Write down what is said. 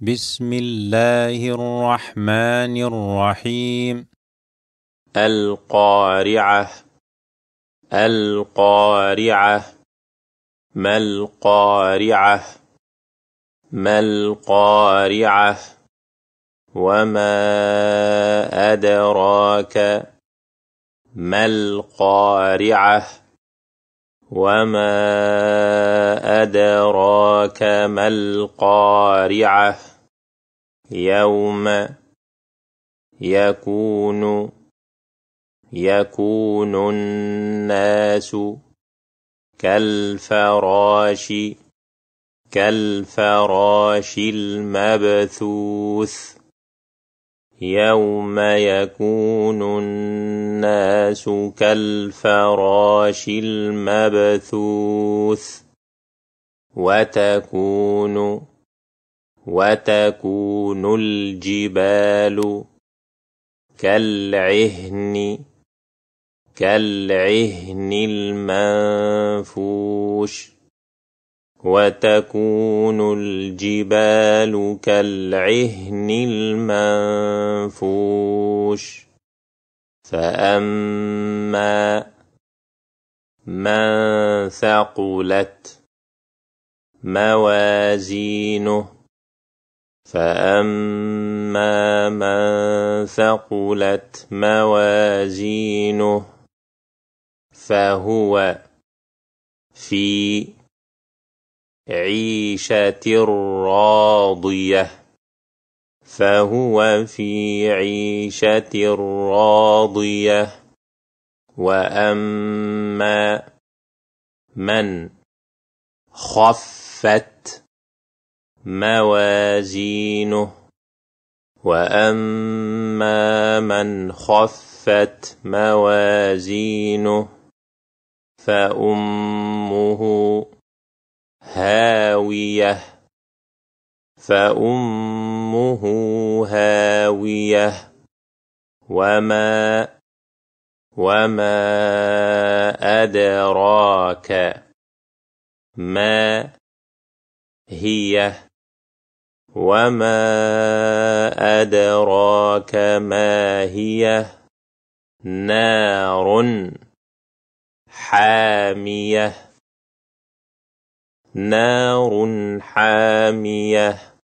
بسم الله الرحمن الرحيم القارعة القارعة ما القارعة ما القارعة وما أدراك ما القارعة وما أدراك ما القارعة يوم يكون يكون الناس كالفراش كالفراش المبثوث يوم يكون الناس كالفراش المبثوث وتكون وتكون الجبال كالعهن كالعهن المنفوش وتكون الجبال كالعهن المنفوش فأما من ثقلت موازينه فأما من ثقلت موازينه فهو في عيشة راضية فهو في عيشة راضية وأما من خفت موازينه وأما من خفت موازينه فأمه هاوية فأمه هاوية وما وما أدراك ما هي وما أدراك ما هي نار حامية نار حامية